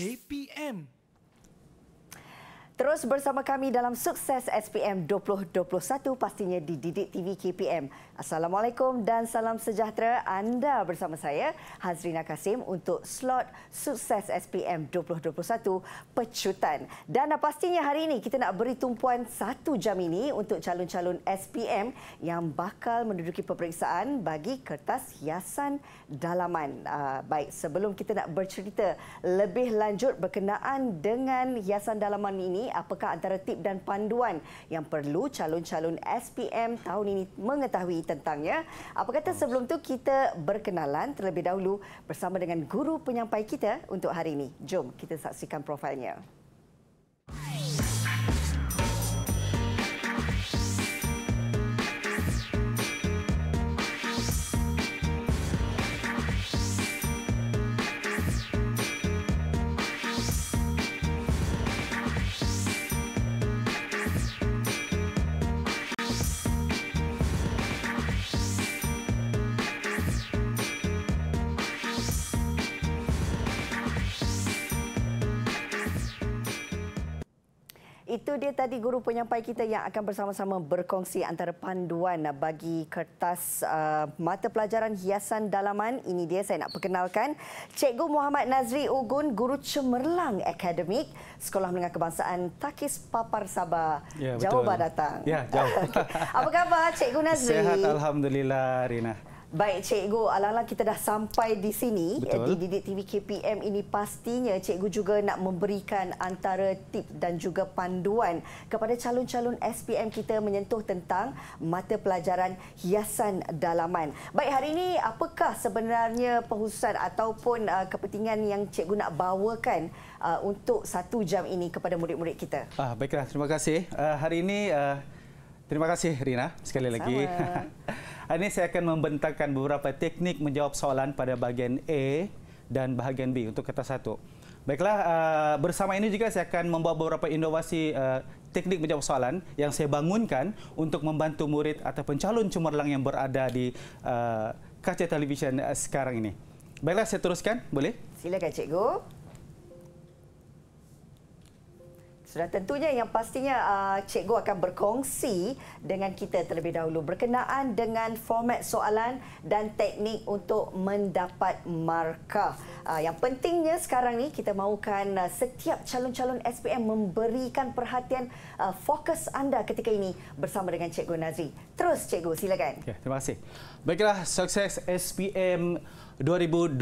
KPM. Terus bersama kami dalam sukses SPM 2021 pastinya di Didik TV KPM. Assalamualaikum dan salam sejahtera anda bersama saya Hazrina Kasim untuk slot sukses SPM 2021 Pecutan. Dan pastinya hari ini kita nak beri tumpuan satu jam ini untuk calon-calon SPM yang bakal menduduki peperiksaan bagi kertas hiasan dalaman. Ah, baik, sebelum kita nak bercerita lebih lanjut berkenaan dengan hiasan dalaman ini, apakah antara tip dan panduan yang perlu calon-calon SPM tahun ini mengetahui tentangnya. Apa kata sebelum tu kita berkenalan terlebih dahulu bersama dengan guru penyampai kita untuk hari ini. Jom kita saksikan profilnya. Hai. itu dia tadi guru penyampai kita yang akan bersama-sama berkongsi antara panduan bagi kertas uh, mata pelajaran hiasan dalaman. Ini dia saya nak perkenalkan Cikgu Muhammad Nazri Ugun, guru cemerlang akademik Sekolah Menengah Kebangsaan Takis Papar Sabah. Ya, jauh Barat datang. Ya, jauh. Apa khabar Cikgu Nazri? Sehat alhamdulillah Rina. Baik cikgu, alang-alang kita dah sampai di sini Betul. di Didik TV KPM ini pastinya cikgu juga nak memberikan antara tip dan juga panduan kepada calon-calon SPM kita menyentuh tentang mata pelajaran hiasan dalaman. Baik hari ini apakah sebenarnya perhususan ataupun uh, kepentingan yang cikgu nak bawakan uh, untuk satu jam ini kepada murid-murid kita? Ah baiklah terima kasih. Uh, hari ini uh... Terima kasih Rina sekali Sama. lagi. Ini saya akan membentangkan beberapa teknik menjawab soalan pada bahagian A dan bahagian B untuk kertas satu. Baiklah, uh, bersama ini juga saya akan membawa beberapa inovasi uh, teknik menjawab soalan yang saya bangunkan untuk membantu murid atau calon cemerlang yang berada di uh, kaca televisyen sekarang ini. Baiklah, saya teruskan. Boleh? Silakan, Cikgu. Sudah tentunya yang pastinya uh, cikgu akan berkongsi dengan kita terlebih dahulu berkenaan dengan format soalan dan teknik untuk mendapat markah. Uh, yang pentingnya sekarang ni kita mahukan uh, setiap calon-calon SPM memberikan perhatian uh, fokus anda ketika ini bersama dengan Cikgu Nazri. Terus Cikgu silakan. Okay, ya, terima kasih. Baiklah sukses SPM 2021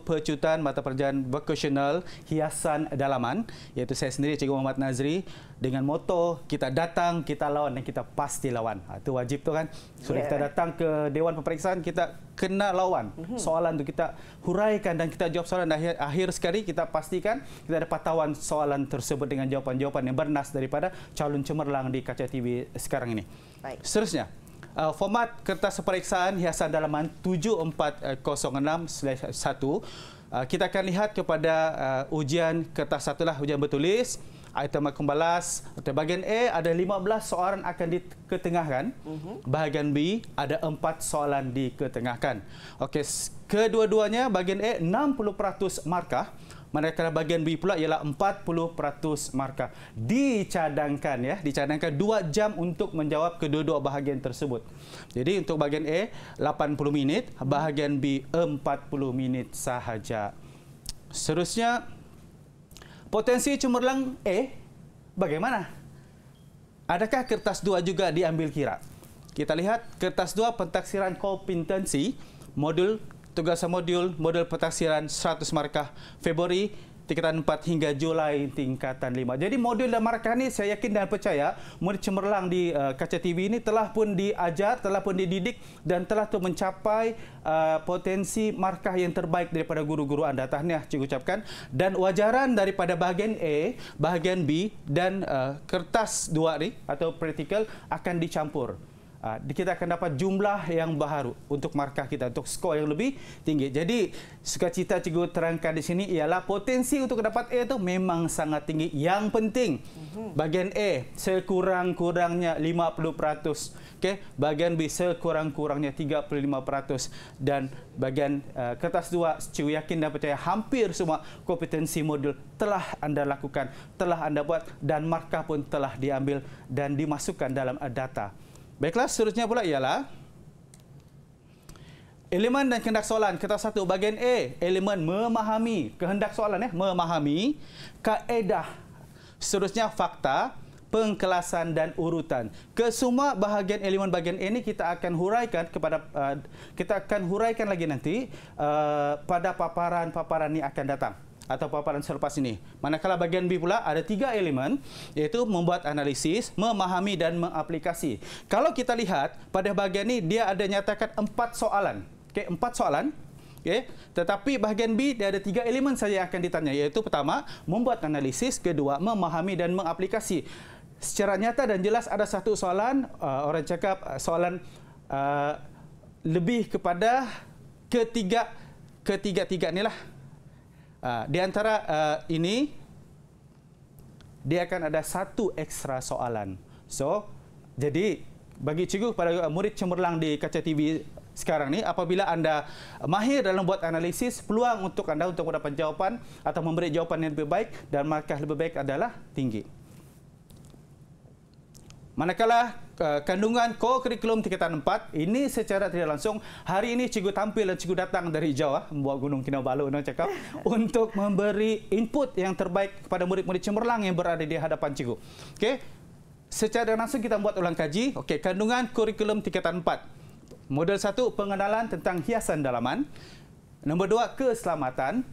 Percutan Mata Pelajaran Vocational Hiasan Dalaman iaitu saya sendiri Cikgu Muhammad Nazri dengan moto kita datang kita lawan dan kita pasti lawan. Itu wajib tu kan. Sudah so, ya. yeah. kita datang ke Dewan Pemeriksaan kita kena lawan mhm. soalan tu kita huraikan dan kita jawab soalan akhir, akhir sekali kita pastikan kita ada patawan soalan tersebut dengan jawapan-jawapan yang bernas daripada calon cemerlang di kaca TV sekarang ini. Baik. Seterusnya Uh, format kertas periksaan hiasan dalaman 7406/1 uh, kita akan lihat kepada uh, ujian kertas satulah ujian bertulis item akan balas. Untuk bahagian A ada 15 soalan akan diketengahkan. Mhm. Bahagian B ada 4 soalan diketengahkan. Okey, kedua-duanya bahagian A 60% markah. Manakala bahagian B pula ialah 40% markah. Dicadangkan ya, dicadangkan 2 jam untuk menjawab kedua-dua bahagian tersebut. Jadi untuk bahagian A 80 minit, bahagian B 40 minit sahaja. Seterusnya, potensi cemerlang E bagaimana? Adakah kertas dua juga diambil kira? Kita lihat kertas dua pentaksiran kompetensi modul tugas modul modul pentaksiran 100 markah Februari tingkatan 4 hingga Julai tingkatan 5. Jadi modul dan markah ini saya yakin dan percaya murid cemerlang di uh, kaca TV ini telah pun diajar, telah pun dididik dan telah tu mencapai uh, potensi markah yang terbaik daripada guru-guru anda. Tahniah cikgu ucapkan. Dan wajaran daripada bahagian A, bahagian B dan uh, kertas dua ni atau practical akan dicampur. Ah, kita akan dapat jumlah yang baru untuk markah kita, untuk skor yang lebih tinggi. Jadi, sukacita cikgu terangkan di sini ialah potensi untuk dapat A itu memang sangat tinggi. Yang penting, mhm. bagian A sekurang-kurangnya 50%. Okay? Bagian B sekurang-kurangnya 35%. Dan bagian uh, ah, kertas dua, cikgu yakin dan percaya hampir semua kompetensi modul telah anda lakukan, telah anda buat dan markah pun telah diambil dan dimasukkan dalam data. Baiklah, seterusnya pula ialah elemen dan kehendak soalan. Kertas satu, bahagian A, elemen memahami. Kehendak soalan, ya, memahami. Kaedah, seterusnya fakta, pengkelasan dan urutan. Kesemua bahagian elemen bahagian A ini kita akan huraikan kepada uh, kita akan huraikan lagi nanti uh, pada paparan-paparan ini akan datang atau paparan selepas ini. Manakala bagian B pula ada tiga elemen iaitu membuat analisis, memahami dan mengaplikasi. Kalau kita lihat pada bahagian ini dia ada nyatakan empat soalan. Okey, empat soalan. Okey, tetapi bahagian B dia ada tiga elemen saja yang akan ditanya iaitu pertama membuat analisis, kedua memahami dan mengaplikasi. Secara nyata dan jelas ada satu soalan uh, orang cakap uh, soalan uh, lebih kepada ketiga ketiga-tiga inilah. Ah, di antara uh, ini dia akan ada satu ekstra soalan. So, jadi bagi cikgu kepada ah, murid cemerlang di kaca TV sekarang ni apabila anda mahir dalam buat analisis peluang untuk anda untuk mendapat jawapan atau memberi jawapan yang lebih baik dan markah lebih baik adalah tinggi. Manakala uh, kandungan kurikulum tingkatan 4 ini secara tidak langsung hari ini cikgu tampil dan cikgu datang dari Jawa ah, membawa Gunung Kinabalu nak cakap untuk memberi input yang terbaik kepada murid-murid cemerlang yang berada di hadapan cikgu. Okey. Secara langsung kita buat ulang kaji. Okey, kandungan kurikulum tingkatan 4. model 1 pengenalan tentang hiasan dalaman. Nombor 2 keselamatan.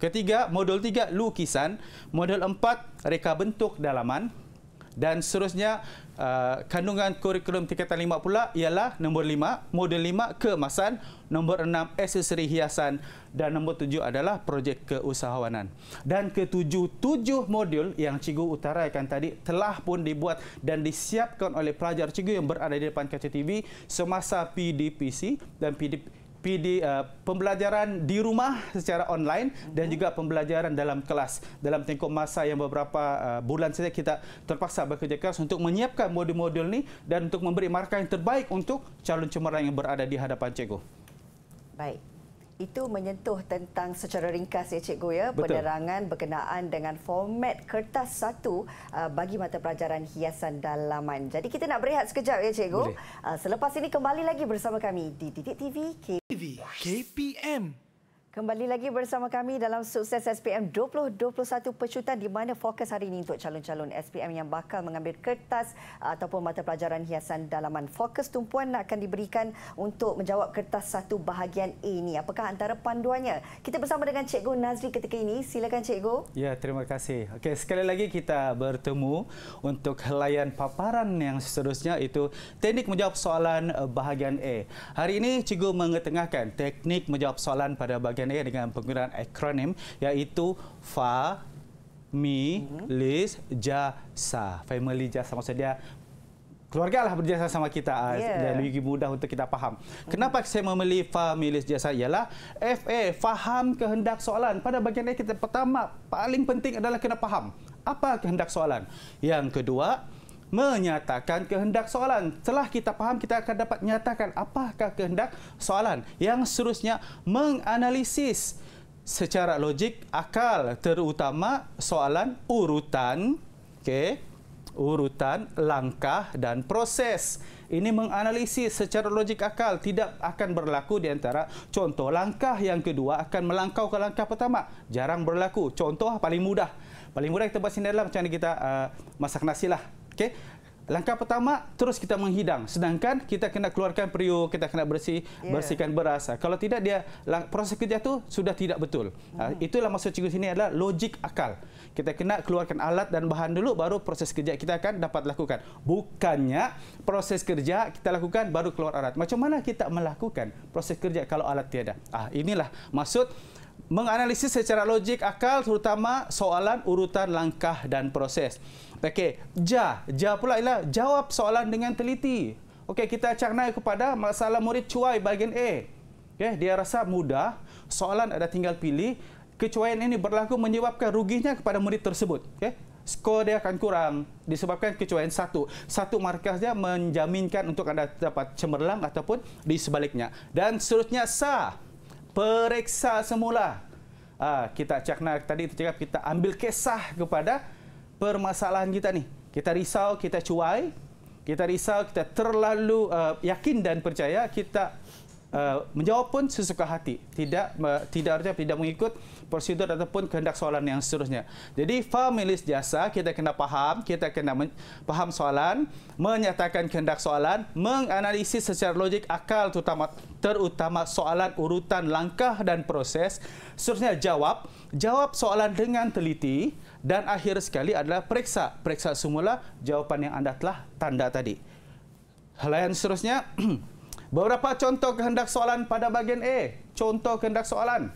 Ketiga, modul tiga lukisan. Modul empat reka bentuk dalaman. Dan seterusnya, uh, kandungan kurikulum tingkatan 5 pula ialah nombor 5, modul 5 kemasan, nombor 6 aksesori hiasan dan nombor 7 adalah projek keusahawanan. Dan ketujuh-tujuh modul yang cikgu utaraikan tadi telah pun dibuat dan disiapkan oleh pelajar cikgu yang berada di depan kaca TV semasa PDPC dan PDPC PD, uh, pembelajaran di rumah secara online mm -hmm. dan mhm. juga pembelajaran dalam kelas. Dalam tengkok masa yang beberapa uh, bulan saja kita terpaksa bekerja keras untuk menyiapkan modul-modul ni dan untuk memberi markah yang terbaik untuk calon cemerlang yang berada di hadapan cikgu. Baik. Itu menyentuh tentang secara ringkas ya cikgu ya Betul. penerangan berkenaan dengan format kertas satu uh, bagi mata pelajaran hiasan dalaman. Jadi kita nak berehat sekejap ya cikgu. Uh, selepas ini kembali lagi bersama kami di Titik TV. K KPM. Kembali lagi bersama kami dalam sukses SPM 2021 pecutan di mana fokus hari ini untuk calon-calon SPM yang bakal mengambil kertas ataupun mata pelajaran hiasan dalaman. Fokus tumpuan akan diberikan untuk menjawab kertas satu bahagian A ini. Apakah antara panduannya? Kita bersama dengan Cikgu Nazri ketika ini. Silakan Cikgu. Ya, terima kasih. Okey, sekali lagi kita bertemu untuk helaian paparan yang seterusnya itu teknik menjawab soalan eh, bahagian A. Hari ini Cikgu mengetengahkan teknik menjawab soalan pada bahagian kaitan dengan penggunaan akronim iaitu FA Mi mhm. Lis Jasa. Family Jasa maksud dia keluarga lah berjasa sama kita. Ah, yeah. Dan lebih mudah untuk kita faham. Kenapa mm-hmm. saya memilih fa milis jasa ialah FA, faham kehendak soalan. Pada bagian ini kita pertama, paling penting adalah kena faham. Apa kehendak soalan? Yang kedua, menyatakan kehendak soalan. Setelah kita faham, kita akan dapat menyatakan apakah kehendak soalan. Yang seterusnya, menganalisis secara logik akal terutama soalan urutan okey urutan langkah dan proses ini menganalisis secara logik akal tidak akan berlaku di antara contoh langkah yang kedua akan melangkau ke langkah pertama jarang berlaku contoh paling mudah paling mudah kita buat sini dalam macam ni kita uh, masak nasi lah Okey. Langkah pertama terus kita menghidang sedangkan kita kena keluarkan periuk, kita kena bersih, yeah. bersihkan beras. Kalau tidak dia proses kerja tu sudah tidak betul. Hmm. Ah, itulah maksud cikgu sini adalah logik akal. Kita kena keluarkan alat dan bahan dulu baru proses kerja kita akan dapat lakukan. Bukannya proses kerja kita lakukan baru keluar alat. Macam mana kita melakukan proses kerja kalau alat tiada? Ah inilah maksud menganalisis secara logik akal terutama soalan urutan langkah dan proses. Okey, ja, ja pula ialah jawab soalan dengan teliti. Okey, kita carnai kepada masalah murid cuai bahagian A. Okey, dia rasa mudah, soalan ada tinggal pilih. Kecuaian ini berlaku menyebabkan ruginya kepada murid tersebut. Okey. Skor dia akan kurang disebabkan kecuaian satu. Satu markas dia menjaminkan untuk anda dapat cemerlang ataupun di sebaliknya. Dan seterusnya sah. Periksa semula. Ah, kita cakna tadi kita cakap kita ambil kesah kepada permasalahan kita ni. Kita risau, kita cuai, kita risau, kita terlalu uh, yakin dan percaya kita uh, menjawab pun sesuka hati, tidak uh, tidak artinya tidak mengikut prosedur ataupun kehendak soalan yang seterusnya. Jadi familis jasa kita kena faham, kita kena men- faham soalan, menyatakan kehendak soalan, menganalisis secara logik akal terutama terutama soalan urutan langkah dan proses, seterusnya jawab, jawab soalan dengan teliti, dan akhir sekali adalah periksa. Periksa semula jawapan yang anda telah tanda tadi. Helaian seterusnya, beberapa contoh kehendak soalan pada bahagian A. Contoh kehendak soalan.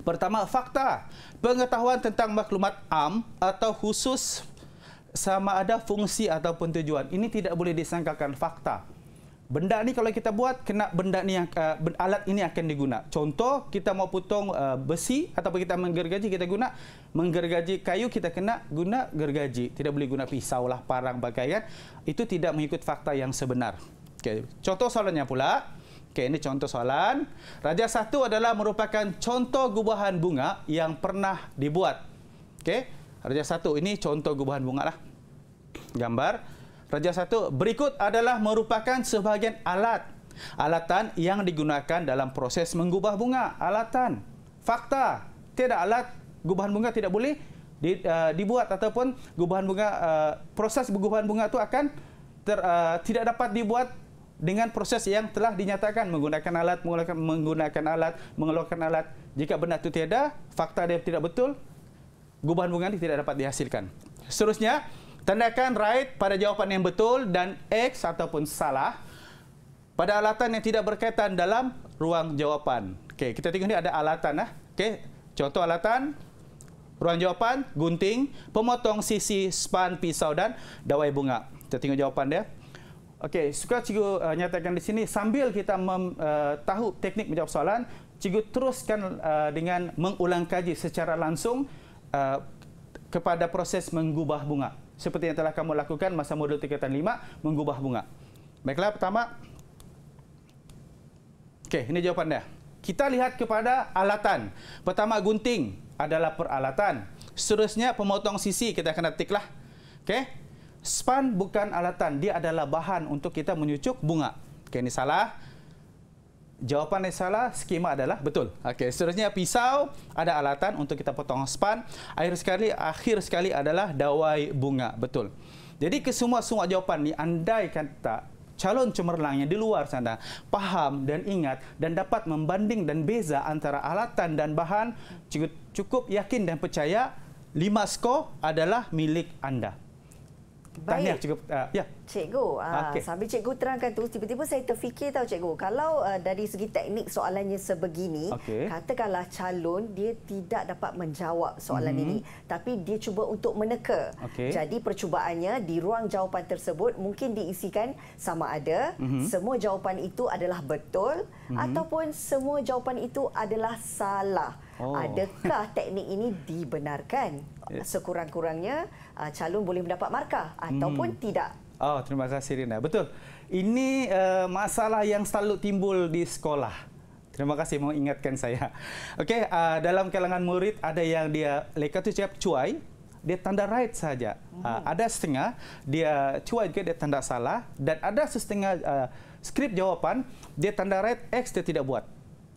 Pertama, fakta. Pengetahuan tentang maklumat am atau khusus sama ada fungsi ataupun tujuan. Ini tidak boleh disangkakan Fakta benda ni kalau kita buat kena benda ni yang uh, alat ini akan diguna contoh kita mau potong uh, besi atau kita menggergaji kita guna menggergaji kayu kita kena guna gergaji tidak boleh guna pisau lah parang bagaian itu tidak mengikut fakta yang sebenar okay. contoh soalannya pula Okay, ini contoh soalan. Raja satu adalah merupakan contoh gubahan bunga yang pernah dibuat. Okay, Raja satu ini contoh gubahan bunga lah. Gambar. Raja satu, berikut adalah merupakan sebahagian alat. Alatan yang digunakan dalam proses mengubah bunga. Alatan. Fakta. tiada alat, gubahan bunga tidak boleh di, uh, dibuat ataupun gubahan bunga uh, proses gubahan bunga itu akan ter, uh, tidak dapat dibuat dengan proses yang telah dinyatakan menggunakan alat menggunakan, menggunakan alat mengeluarkan alat jika benda itu tiada fakta dia tidak betul gubahan bunga ini tidak dapat dihasilkan seterusnya Tandakan right pada jawapan yang betul dan X ataupun salah pada alatan yang tidak berkaitan dalam ruang jawapan. Okey, kita tengok ni ada alatan lah. Okey, contoh alatan. Ruang jawapan, gunting, pemotong sisi span pisau dan dawai bunga. Kita tengok jawapan dia. Okey, suka cikgu uh, nyatakan di sini sambil kita mem, uh, tahu teknik menjawab soalan, cikgu teruskan uh, dengan mengulang kaji secara langsung uh, kepada proses mengubah bunga seperti yang telah kamu lakukan masa modul tingkatan 5 mengubah bunga. Baiklah pertama Okey, ini jawapan jawapannya. Kita lihat kepada alatan. Pertama gunting adalah peralatan. Seterusnya pemotong sisi kita kena tiklah. Okey. Span bukan alatan, dia adalah bahan untuk kita menyucuk bunga. Okey, ini salah. Jawapan yang salah, skema adalah betul. Okey, seterusnya pisau ada alatan untuk kita potong span. Akhir sekali, akhir sekali adalah dawai bunga. Betul. Jadi kesemua-semua jawapan ni andai kata calon cemerlang yang di luar sana faham dan ingat dan dapat membanding dan beza antara alatan dan bahan cukup, yakin dan percaya 5 skor adalah milik anda. Baik. Tahniah cikgu. Uh, ya. Cikgu, uh, ah, okay. sambil cikgu terangkan tu, tiba-tiba saya terfikir tahu cikgu, kalau uh, dari segi teknik soalannya sebegini, okay. katakanlah calon dia tidak dapat menjawab soalan hmm. ini, tapi dia cuba untuk meneka. Okay. Jadi percubaannya di ruang jawapan tersebut mungkin diisikan sama ada hmm. semua jawapan itu adalah betul hmm. ataupun semua jawapan itu adalah salah oh. adakah teknik ini dibenarkan eh. sekurang-kurangnya ah, calon boleh mendapat markah ataupun hmm. tidak Oh terima kasih Rina betul ini uh, masalah yang selalu timbul di sekolah Terima kasih mau ingatkan saya. Okey, uh, dalam kalangan murid ada yang dia leka tu siap cuai, dia tanda right saja. Uh, ada setengah dia cuai juga dia tanda salah dan ada setengah uh, skrip jawapan dia tanda right X dia tidak buat.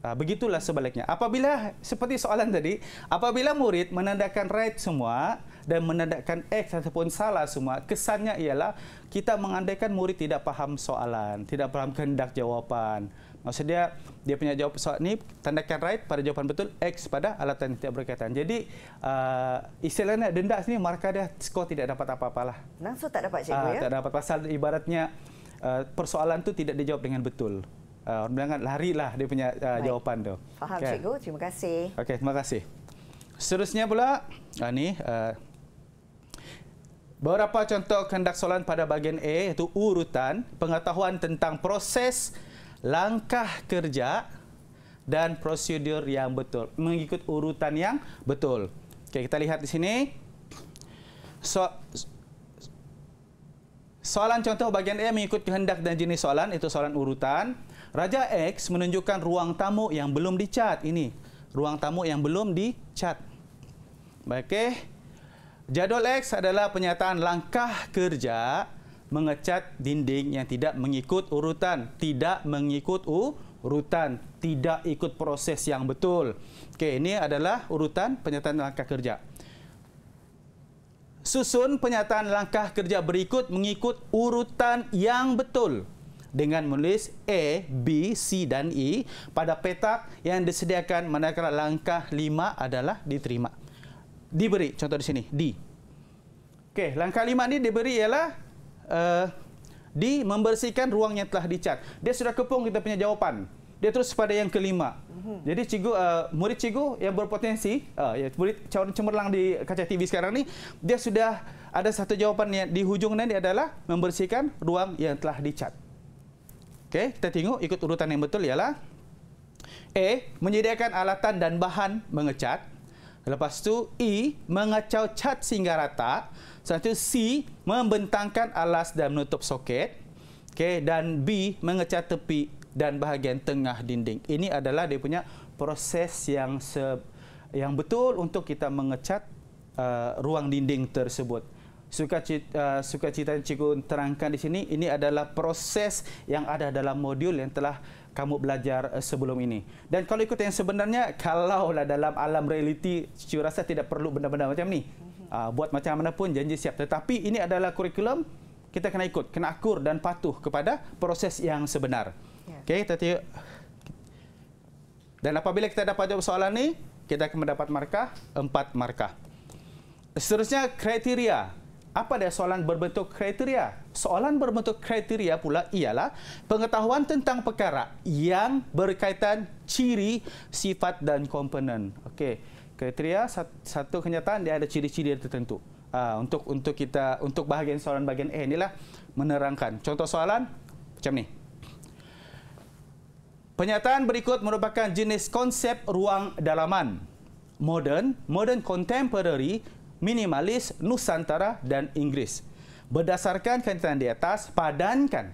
Ha, begitulah sebaliknya. Apabila seperti soalan tadi, apabila murid menandakan right semua dan menandakan X ataupun salah semua, kesannya ialah kita mengandaikan murid tidak faham soalan, tidak faham kehendak jawapan. Maksudnya dia punya jawapan soal ini, tandakan right pada jawapan betul, X pada alatan yang tidak berkaitan. Jadi uh, istilahnya denda sini markah dia skor tidak dapat apa apa lah. Langsung tak dapat cikgu uh, ya? Tak dapat pasal ibaratnya uh, persoalan tu tidak dijawab dengan betul uh, orang bilang kan lari lah dia punya uh, jawapan tu. Faham okay. cikgu, terima kasih. Okey, terima kasih. Seterusnya pula, uh, ni uh, beberapa contoh kehendak soalan pada bahagian A iaitu urutan pengetahuan tentang proses langkah kerja dan prosedur yang betul mengikut urutan yang betul. Okey, kita lihat di sini. So, soalan contoh bahagian A mengikut kehendak dan jenis soalan itu soalan urutan. Raja X menunjukkan ruang tamu yang belum dicat. Ini, ruang tamu yang belum dicat. Okay, Jadual X adalah penyataan langkah kerja mengecat dinding yang tidak mengikut urutan. Tidak mengikut urutan. Tidak ikut proses yang betul. Okey, ini adalah urutan penyataan langkah kerja. Susun penyataan langkah kerja berikut mengikut urutan yang betul dengan menulis A, B, C dan E pada petak yang disediakan manakala langkah 5 adalah diterima. Diberi, contoh di sini, D. Okey, langkah 5 ini diberi ialah uh, eh, D, membersihkan ruang yang telah dicat. Dia sudah kepung kita punya jawapan. Dia terus pada yang kelima. Mhm. Jadi cikgu uh, eh, murid cikgu yang berpotensi uh, ya murid calon cemerlang di kaca TV sekarang ni dia sudah ada satu jawapan yang di hujung nanti adalah membersihkan ruang yang telah dicat. Okey, kita tengok ikut urutan yang betul ialah A menyediakan alatan dan bahan mengecat. Lepas tu E mengacau cat sehingga rata. Selanjutnya C membentangkan alas dan menutup soket. Okey, dan B mengecat tepi dan bahagian tengah dinding. Ini adalah dia punya proses yang se yang betul untuk kita mengecat uh, ruang dinding tersebut sukacita, uh, sukacita yang cikgu terangkan di sini ini adalah proses yang ada dalam modul yang telah kamu belajar uh, sebelum ini. Dan kalau ikut yang sebenarnya, kalaulah dalam alam realiti, cikgu rasa tidak perlu benda-benda macam ni. Uh, buat macam mana pun janji siap. Tetapi ini adalah kurikulum kita kena ikut, kena akur dan patuh kepada proses yang sebenar. Ya. Okey, kita Dan apabila kita dapat jawab soalan ni, kita akan mendapat markah, empat markah. Seterusnya, kriteria apa dia soalan berbentuk kriteria? Soalan berbentuk kriteria pula ialah pengetahuan tentang perkara yang berkaitan ciri, sifat dan komponen. Okey, kriteria satu kenyataan dia ada ciri-ciri tertentu. Uh, untuk untuk kita untuk bahagian soalan bahagian A inilah menerangkan. Contoh soalan macam ni. Penyataan berikut merupakan jenis konsep ruang dalaman. Modern, modern contemporary, minimalis, nusantara dan Inggris. Berdasarkan kenyataan di atas, padankan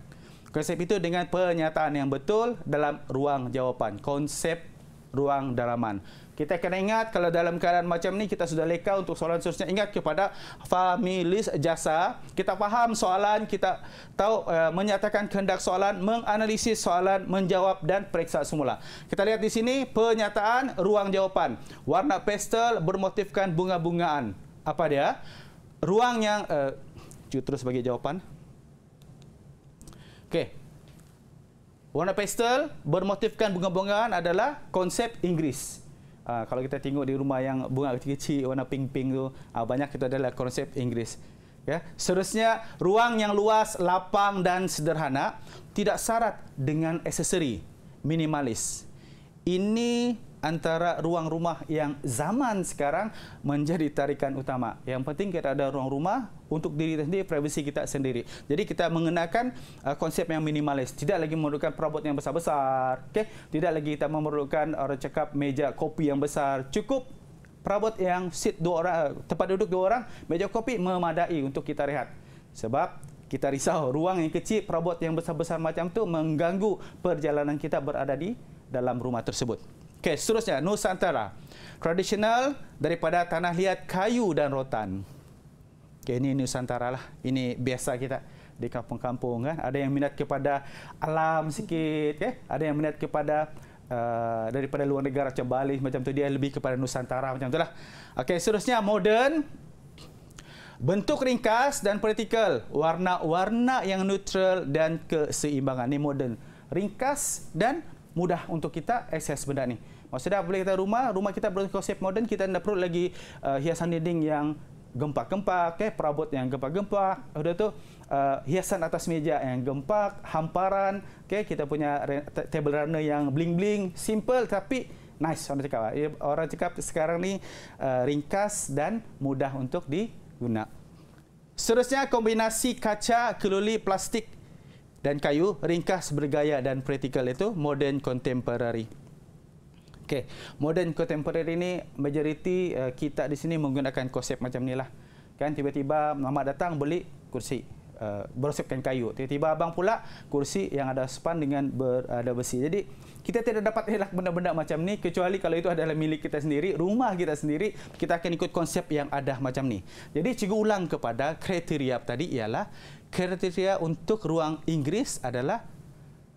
konsep itu dengan pernyataan yang betul dalam ruang jawapan. Konsep ruang dalaman. Kita kena ingat kalau dalam keadaan macam ni kita sudah leka untuk soalan seterusnya ingat kepada familis jasa kita faham soalan kita tahu e, menyatakan kehendak soalan menganalisis soalan menjawab dan periksa semula kita lihat di sini pernyataan ruang jawapan warna pastel bermotifkan bunga-bungaan apa dia? Ruang yang uh, terus sebagai jawapan. Okey. Warna pastel bermotifkan bunga-bungaan adalah konsep Inggeris. Uh, kalau kita tengok di rumah yang bunga kecil-kecil warna pink-pink tu, uh, banyak itu adalah konsep Inggeris. Ya. Seterusnya, ruang yang luas, lapang dan sederhana tidak syarat dengan aksesori minimalis. Ini antara ruang rumah yang zaman sekarang menjadi tarikan utama. Yang penting kita ada ruang rumah untuk diri sendiri, privasi kita sendiri. Jadi kita mengenakan uh, konsep yang minimalis. Tidak lagi memerlukan perabot yang besar-besar. Okay? Tidak lagi kita memerlukan orang uh, cakap meja kopi yang besar. Cukup perabot yang seat dua orang, uh, tempat duduk dua orang, meja kopi memadai untuk kita rehat. Sebab kita risau ruang yang kecil, perabot yang besar-besar macam tu mengganggu perjalanan kita berada di dalam rumah tersebut. Okey, seterusnya Nusantara. Tradisional daripada tanah liat kayu dan rotan. Okey, ini Nusantara lah. Ini biasa kita di kampung-kampung kan. Ada yang minat kepada alam sikit, okay? ada yang minat kepada uh, daripada luar negara macam Bali macam tu dia lebih kepada Nusantara macam itulah. Okey, seterusnya moden. Bentuk ringkas dan praktikal, warna-warna yang neutral dan keseimbangan ini moden. Ringkas dan mudah untuk kita akses benda ni. Maksudnya apa boleh kita rumah, rumah kita berkonsep moden, kita tidak perlu lagi uh, hiasan dinding yang gempak-gempak, okay? Eh, perabot yang gempak-gempak, sudah tu uh, hiasan atas meja yang gempak, hamparan, okay? kita punya table runner yang bling-bling, simple tapi nice orang cakap. Eh, orang cakap sekarang ni uh, ringkas dan mudah untuk digunakan. Seterusnya kombinasi kaca keluli plastik dan kayu ringkas bergaya dan praktikal itu modern contemporary. Okey, modern contemporary ini majoriti uh, kita di sini menggunakan konsep macam ni lah, Kan tiba-tiba Muhammad datang beli kursi uh, eh, berosipkan kayu. Tiba-tiba abang pula kursi yang ada span dengan ber, ada besi. Jadi kita tidak dapat elak benda-benda macam ni kecuali kalau itu adalah milik kita sendiri, rumah kita sendiri, kita akan ikut konsep yang ada macam ni. Jadi cikgu ulang kepada kriteria tadi ialah kriteria untuk ruang Inggris adalah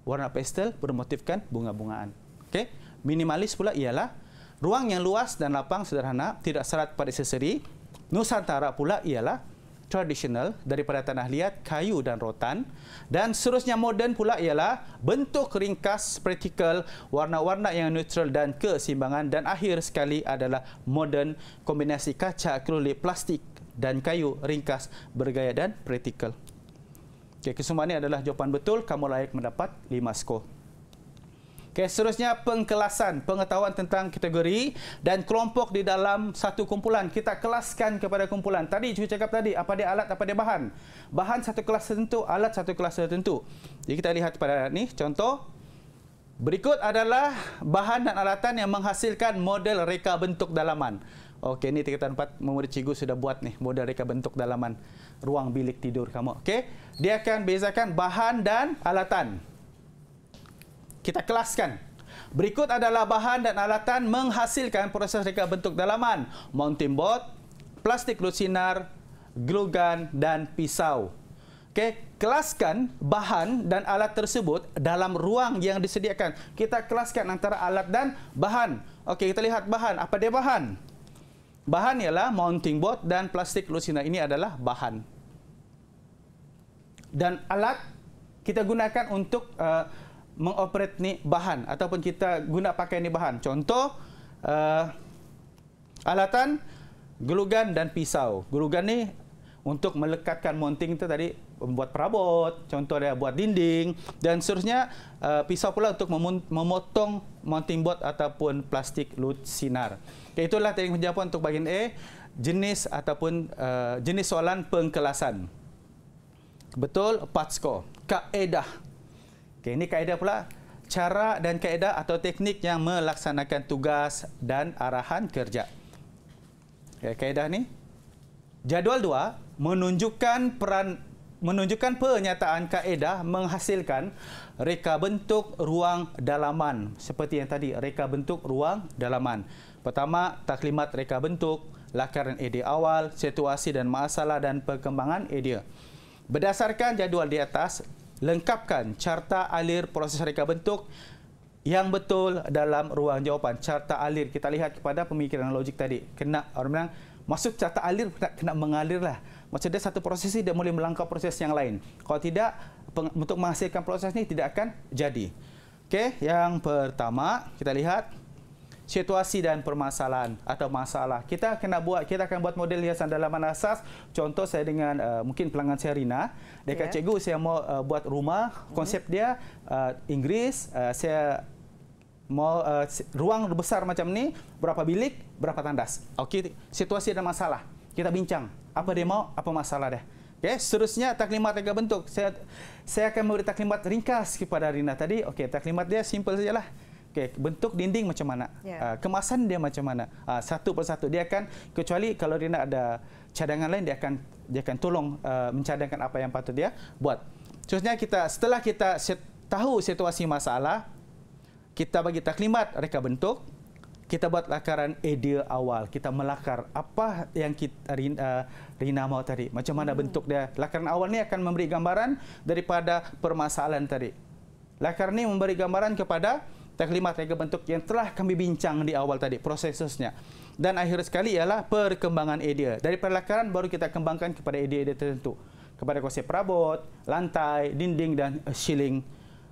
warna pastel bermotifkan bunga-bungaan. Okey. Minimalis pula ialah ruang yang luas dan lapang sederhana, tidak serat pada seseri. Nusantara pula ialah tradisional daripada tanah liat, kayu dan rotan. Dan seterusnya moden pula ialah bentuk ringkas, praktikal, warna-warna yang neutral dan keseimbangan. Dan akhir sekali adalah moden kombinasi kaca, kulit, plastik dan kayu ringkas bergaya dan praktikal. Okey, ini adalah jawapan betul. Kamu layak mendapat 5 skor. Okey, seterusnya pengkelasan. Pengetahuan tentang kategori dan kelompok di dalam satu kumpulan. Kita kelaskan kepada kumpulan. Tadi, cuba cakap tadi, apa dia alat, apa dia bahan. Bahan satu kelas tertentu, alat satu kelas tertentu. Jadi, kita lihat pada ini, contoh. Berikut adalah bahan dan alatan yang menghasilkan model reka bentuk dalaman. Okey, ini tiga tanpa memori cikgu sudah buat nih. model reka bentuk dalaman ruang bilik tidur kamu. Okey. Dia akan bezakan bahan dan alatan. Kita kelaskan. Berikut adalah bahan dan alatan menghasilkan proses reka bentuk dalaman. Mounting board, plastik lusinar, glue gun dan pisau. Okey, kelaskan bahan dan alat tersebut dalam ruang yang disediakan. Kita kelaskan antara alat dan bahan. Okey, kita lihat bahan. Apa dia bahan? Bahan ialah mounting board dan plastik lusina ini adalah bahan. Dan alat kita gunakan untuk uh, mengoperate ni bahan ataupun kita guna pakai ni bahan. Contoh, uh, alatan, gelugan dan pisau. Gelugan ni untuk melekatkan mounting itu tadi membuat perabot, contoh dia buat dinding dan seterusnya uh, pisau pula untuk memotong mounting board ataupun plastik lut sinar. Okay, itulah teknik penjawapan untuk bahagian A, jenis ataupun uh, jenis soalan pengkelasan. Betul, part score. Kaedah. Okay, ini kaedah pula. Cara dan kaedah atau teknik yang melaksanakan tugas dan arahan kerja. Okay, kaedah ni. Jadual dua menunjukkan peran menunjukkan pernyataan kaedah menghasilkan reka bentuk ruang dalaman seperti yang tadi reka bentuk ruang dalaman. Pertama, taklimat reka bentuk, lakaran idea awal, situasi dan masalah dan perkembangan idea. Berdasarkan jadual di atas, lengkapkan carta alir proses reka bentuk yang betul dalam ruang jawapan. Carta alir, kita lihat kepada pemikiran logik tadi. Kena, orang bilang, masuk carta alir, kena, kena mengalirlah. Macam dia satu proses ini, dia mulai melangkah proses yang lain. Kalau tidak, untuk menghasilkan proses ini tidak akan jadi. Okey, yang pertama, kita lihat situasi dan permasalahan atau masalah. Kita kena buat kita akan buat model hiasan dalaman asas. Contoh saya dengan uh, mungkin pelanggan saya Rina, dia kata yeah. cikgu saya mau uh, buat rumah, konsep mm -hmm. dia uh, Inggris, uh, saya mau uh, ruang besar macam ni, berapa bilik, berapa tandas. Okey, situasi dan masalah. Kita bincang apa dia mhm. mau, apa masalah dia. Okey, seterusnya taklimat tiga bentuk. Saya saya akan memberi taklimat ringkas kepada Rina tadi. Okey, taklimat dia simple sajalah. Okay, bentuk dinding macam mana? Yeah. Ya. Uh, kemasan dia macam mana? Uh, satu persatu dia akan kecuali kalau dia nak ada cadangan lain dia akan dia akan tolong uh, mencadangkan apa yang patut dia buat. Seterusnya kita setelah kita set, tahu situasi masalah, kita bagi taklimat reka bentuk, kita buat lakaran eh, idea awal, kita melakar apa yang kita ah, Rina, Rina mau tadi. Macam mana hmm. bentuk dia? Lakaran awal ni akan memberi gambaran daripada permasalahan tadi. Lakaran ni memberi gambaran kepada taklimat reka bentuk yang telah kami bincang di awal tadi, prosesusnya. Dan akhir sekali ialah perkembangan idea. Dari perlakaran baru kita kembangkan kepada idea-idea tertentu. Kepada konsep perabot, lantai, dinding dan ceiling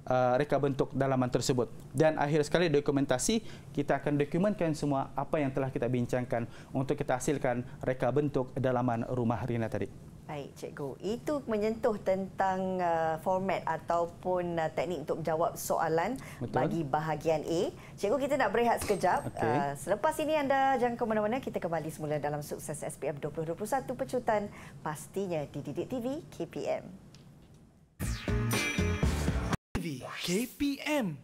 uh, reka bentuk dalaman tersebut. Dan akhir sekali dokumentasi, kita akan dokumentkan semua apa yang telah kita bincangkan untuk kita hasilkan reka bentuk dalaman rumah Rina tadi. Baik, cikgu. Itu menyentuh tentang uh, format ataupun uh, teknik untuk menjawab soalan Betul. bagi bahagian A. Cikgu, kita nak berehat sekejap. Okay. Uh, selepas ini anda jangan ke mana-mana. Kita kembali semula dalam sukses SPM 2021 pecutan pastinya di Didik TV KPM. KPM.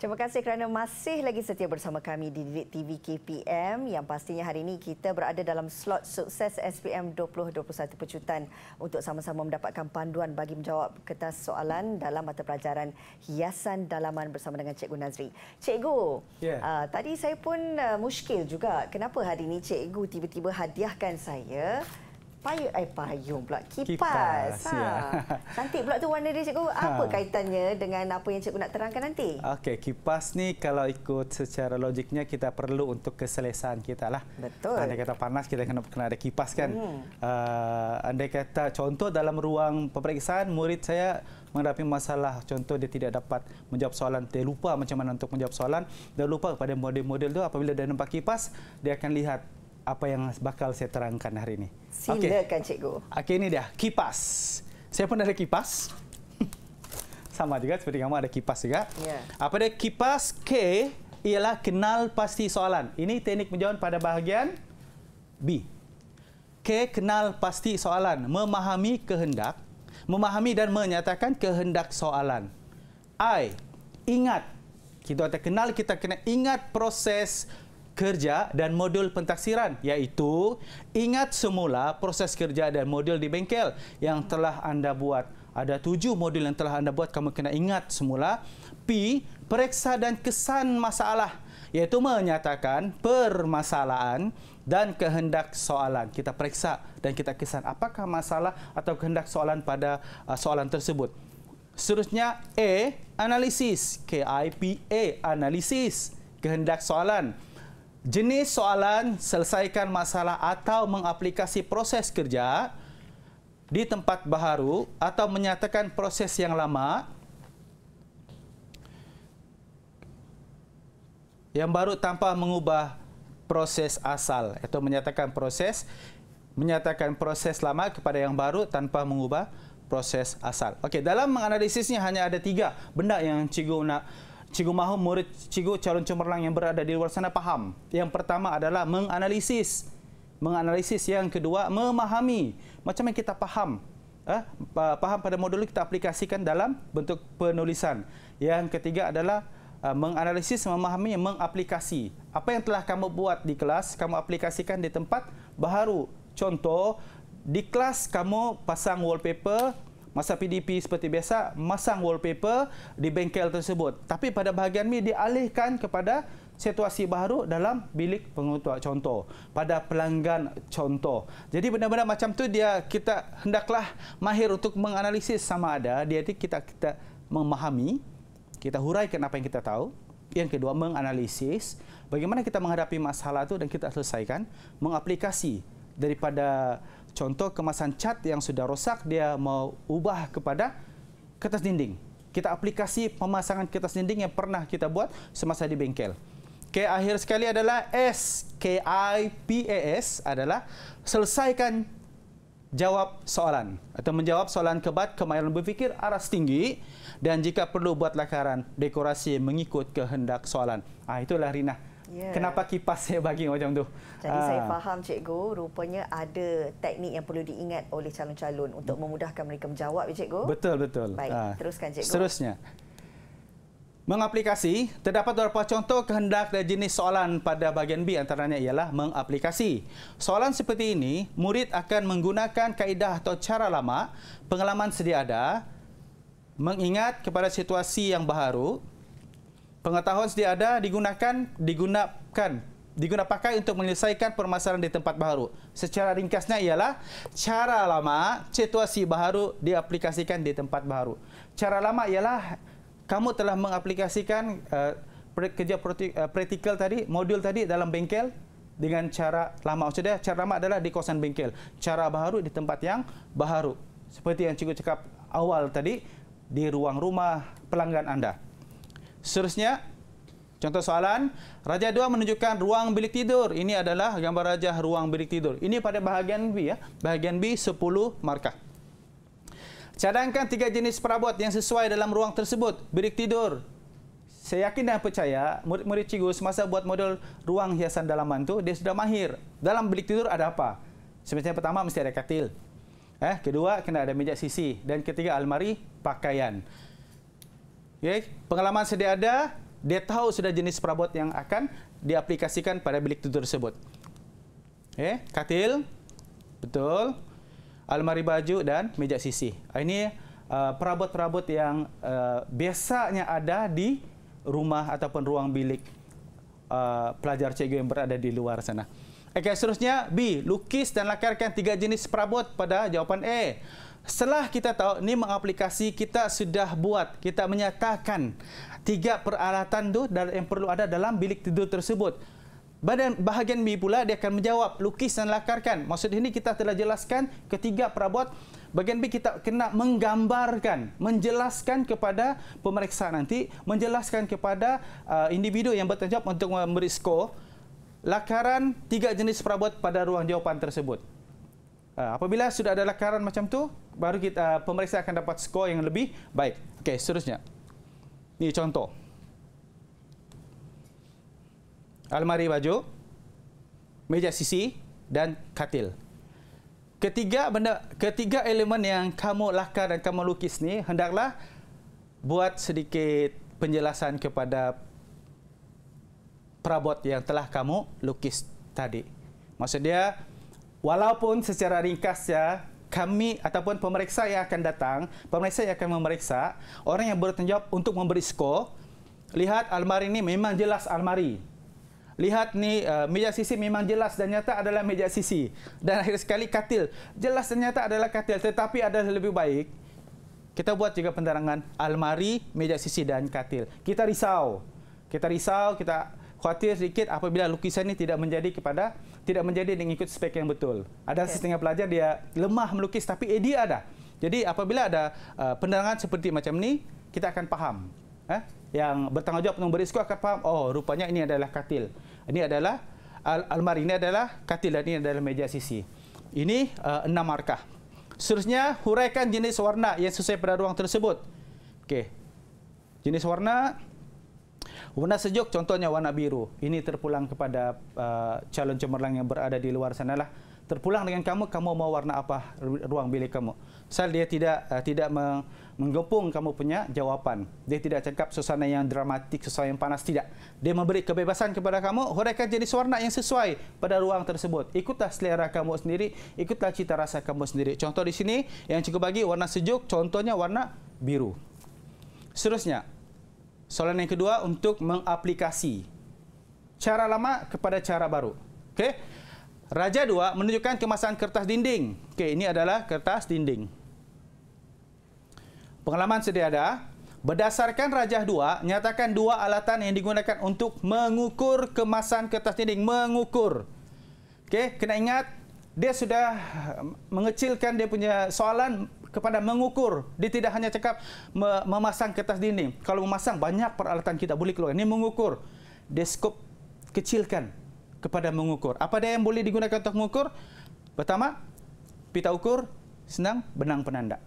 Terima kasih kerana masih lagi setia bersama kami di Didik TV KPM yang pastinya hari ini kita berada dalam slot sukses SPM 2021 pecutan untuk sama-sama mendapatkan panduan bagi menjawab kertas soalan dalam mata pelajaran hiasan dalaman bersama dengan Cikgu Nazri. Cikgu, yeah. Ya. uh, tadi saya pun uh, muskil juga kenapa hari ini Cikgu tiba-tiba hadiahkan saya payung eh payung pula kipas, kipas ha. yeah. cantik pula tu warna dia cikgu ha. apa ha. kaitannya dengan apa yang cikgu nak terangkan nanti okey kipas ni kalau ikut secara logiknya kita perlu untuk keselesaan kita lah betul anda kata panas kita kena kena ada kipas kan hmm. uh, ah, anda kata contoh dalam ruang pemeriksaan murid saya menghadapi masalah contoh dia tidak dapat menjawab soalan dia lupa macam mana untuk menjawab soalan dia lupa pada model-model tu apabila dia nampak kipas dia akan lihat apa yang bakal saya terangkan hari ini. Silakan okay. cikgu. Okey ini dia, kipas. Saya pun ada kipas. Sama juga seperti kamu ada kipas juga. Yeah. Apa dia kipas K ialah kenal pasti soalan. Ini teknik menjawab pada bahagian B. K kenal pasti soalan, memahami kehendak, memahami dan menyatakan kehendak soalan. I ingat kita kata kenal kita kena ingat proses kerja dan modul pentaksiran iaitu ingat semula proses kerja dan modul di bengkel yang telah anda buat. Ada tujuh modul yang telah anda buat, kamu kena ingat semula. P, periksa dan kesan masalah iaitu menyatakan permasalahan dan kehendak soalan. Kita periksa dan kita kesan apakah masalah atau kehendak soalan pada uh, soalan tersebut. Seterusnya E, analisis. K-I-P-A, analisis. Kehendak soalan jenis soalan selesaikan masalah atau mengaplikasi proses kerja di tempat baharu atau menyatakan proses yang lama yang baru tanpa mengubah proses asal atau menyatakan proses menyatakan proses lama kepada yang baru tanpa mengubah proses asal. Okey, dalam menganalisisnya hanya ada tiga benda yang cikgu nak cikgu mahu murid cikgu calon cemerlang yang berada di luar sana faham. Yang pertama adalah menganalisis. Menganalisis yang kedua memahami. Macam yang kita faham. Eh, faham pada modul kita aplikasikan dalam bentuk penulisan. Yang ketiga adalah uh, menganalisis, memahami, mengaplikasi. Apa yang telah kamu buat di kelas, kamu aplikasikan di tempat baru. Contoh, di kelas kamu pasang wallpaper masa PDP seperti biasa masang wallpaper di bengkel tersebut. Tapi pada bahagian ini dialihkan kepada situasi baru dalam bilik pengutuk contoh pada pelanggan contoh. Jadi benar-benar macam tu dia kita hendaklah mahir untuk menganalisis sama ada dia kita kita memahami kita huraikan apa yang kita tahu. Yang kedua menganalisis bagaimana kita menghadapi masalah itu dan kita selesaikan mengaplikasi daripada contoh kemasan cat yang sudah rosak dia mau ubah kepada kertas dinding. Kita aplikasi pemasangan kertas dinding yang pernah kita buat semasa di bengkel. Ke akhir sekali adalah S K I P A S adalah selesaikan jawab soalan atau menjawab soalan kebat kemahiran berfikir aras tinggi dan jika perlu buat lakaran dekorasi mengikut kehendak soalan. Ah itulah Rina. Yeah. Kenapa kipas saya bagi macam tu? Jadi Aa. Ah. saya faham cikgu, rupanya ada teknik yang perlu diingat oleh calon-calon untuk memudahkan mereka menjawab ya cikgu. Betul betul. Baik, Aa. Ah. teruskan cikgu. Seterusnya. Mengaplikasi, terdapat beberapa contoh kehendak dan jenis soalan pada bahagian B antaranya ialah mengaplikasi. Soalan seperti ini, murid akan menggunakan kaedah atau cara lama, pengalaman sedia ada, mengingat kepada situasi yang baharu, pengetahuan sedia ada digunakan digunakan diguna pakai untuk menyelesaikan permasalahan di tempat baru. Secara ringkasnya ialah cara lama situasi baru diaplikasikan di tempat baru. Cara lama ialah kamu telah mengaplikasikan uh, kerja eh, praktikal uh, tadi, modul tadi dalam bengkel dengan cara lama. Maksudnya cara lama adalah di kawasan bengkel. Cara baru di tempat yang baru. Seperti yang cikgu cakap awal tadi, di ruang rumah pelanggan anda. Seterusnya, contoh soalan, Raja 2 menunjukkan ruang bilik tidur. Ini adalah gambar Raja ruang bilik tidur. Ini pada bahagian B. ya, Bahagian B, 10 markah. Cadangkan tiga jenis perabot yang sesuai dalam ruang tersebut. Bilik tidur. Saya yakin dan percaya murid-murid cikgu semasa buat model ruang hiasan dalaman tu dia sudah mahir. Dalam bilik tidur ada apa? Sebenarnya pertama mesti ada katil. Eh, kedua kena ada meja sisi dan ketiga almari pakaian. Okay. Pengalaman sedia ada, dia tahu sudah jenis perabot yang akan diaplikasikan pada bilik tidur tersebut. Okay. Katil, betul, almari baju dan meja sisi. Ah, ini ah, perabot-perabot uh, yang uh, biasanya ada di rumah ataupun ruang bilik uh, pelajar cikgu yang berada di luar sana. Okay, seterusnya, B. Lukis dan lakarkan tiga jenis perabot pada jawapan A. Setelah kita tahu ni mengaplikasi kita sudah buat, kita menyatakan tiga peralatan tu yang perlu ada dalam bilik tidur tersebut. Badan bahagian B pula dia akan menjawab lukis dan lakarkan. Maksud ini kita telah jelaskan ketiga perabot bahagian B kita kena menggambarkan, menjelaskan kepada pemeriksa nanti, menjelaskan kepada uh, individu yang bertanggungjawab untuk memberi skor lakaran tiga jenis perabot pada ruang jawapan tersebut. Uh, apabila sudah ada lakaran macam tu, baru kita uh, pemeriksa akan dapat skor yang lebih baik. Okey, seterusnya. Ini contoh. Almari baju, meja sisi dan katil. Ketiga benda ketiga elemen yang kamu lakar dan kamu lukis ni hendaklah buat sedikit penjelasan kepada perabot yang telah kamu lukis tadi. Maksud dia walaupun secara ringkas ya kami ataupun pemeriksa yang akan datang, pemeriksa yang akan memeriksa orang yang bertanggungjawab untuk memberi skor. Lihat almari ini memang jelas almari. Lihat ni uh, meja sisi memang jelas dan nyata adalah meja sisi. Dan akhir sekali katil. Jelas dan nyata adalah katil tetapi ada lebih baik. Kita buat juga penerangan almari, meja sisi dan katil. Kita risau. Kita risau, kita khawatir sedikit apabila lukisan ini tidak menjadi kepada tidak menjadi dengan ikut spek yang betul. Ada okay. setengah pelajar dia lemah melukis tapi eh, dia ada. Jadi apabila ada uh, penerangan seperti macam ni, kita akan faham. Eh? Yang bertanggungjawab pemberi skor akan faham, oh rupanya ini adalah katil. Ini adalah al almari, ini adalah katil dan ini adalah meja sisi. Ini uh, enam markah. Seterusnya, huraikan jenis warna yang sesuai pada ruang tersebut. Okey. Jenis warna Warna sejuk contohnya warna biru. Ini terpulang kepada uh, calon cemerlang yang berada di luar sana lah. Terpulang dengan kamu, kamu mau warna apa ruang bilik kamu. Sal dia tidak uh, tidak menggepung kamu punya jawapan. Dia tidak cakap suasana yang dramatik, suasana yang panas, tidak. Dia memberi kebebasan kepada kamu, huraikan jenis warna yang sesuai pada ruang tersebut. Ikutlah selera kamu sendiri, ikutlah cita rasa kamu sendiri. Contoh di sini, yang cukup bagi warna sejuk, contohnya warna biru. Seterusnya, Soalan yang kedua untuk mengaplikasi cara lama kepada cara baru. Okey. Raja dua menunjukkan kemasan kertas dinding. Okey, ini adalah kertas dinding. Pengalaman sedia ada. Berdasarkan rajah 2, nyatakan dua alatan yang digunakan untuk mengukur kemasan kertas dinding. Mengukur. Okey, kena ingat dia sudah mengecilkan dia punya soalan kepada mengukur. Dia tidak hanya cakap memasang kertas dinding. Kalau memasang, banyak peralatan kita boleh keluar. Ini mengukur. Deskop kecilkan kepada mengukur. Apa dia yang boleh digunakan untuk mengukur? Pertama, pita ukur, senang, benang penanda.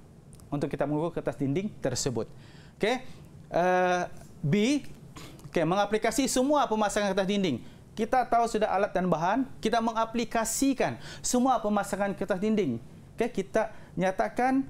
Untuk kita mengukur kertas dinding tersebut. Okay. Uh, B, okay, mengaplikasi semua pemasangan kertas dinding. Kita tahu sudah alat dan bahan, kita mengaplikasikan semua pemasangan kertas dinding okay, kita nyatakan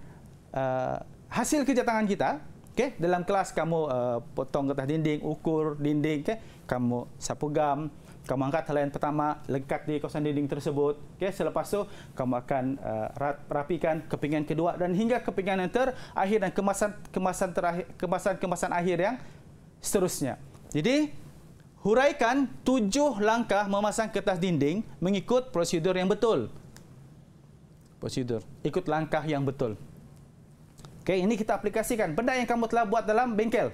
uh, hasil kerja tangan kita okay, dalam kelas kamu uh, potong kertas dinding ukur dinding okay, kamu sapu gam kamu angkat helaian pertama lengkap di kawasan dinding tersebut okay, selepas itu kamu akan uh, rapikan kepingan kedua dan hingga kepingan yang terakhir dan kemasan kemasan terakhir kemasan kemasan akhir yang seterusnya jadi huraikan tujuh langkah memasang kertas dinding mengikut prosedur yang betul prosedur. Ikut langkah yang betul. Okey, ini kita aplikasikan. Benda yang kamu telah buat dalam bengkel.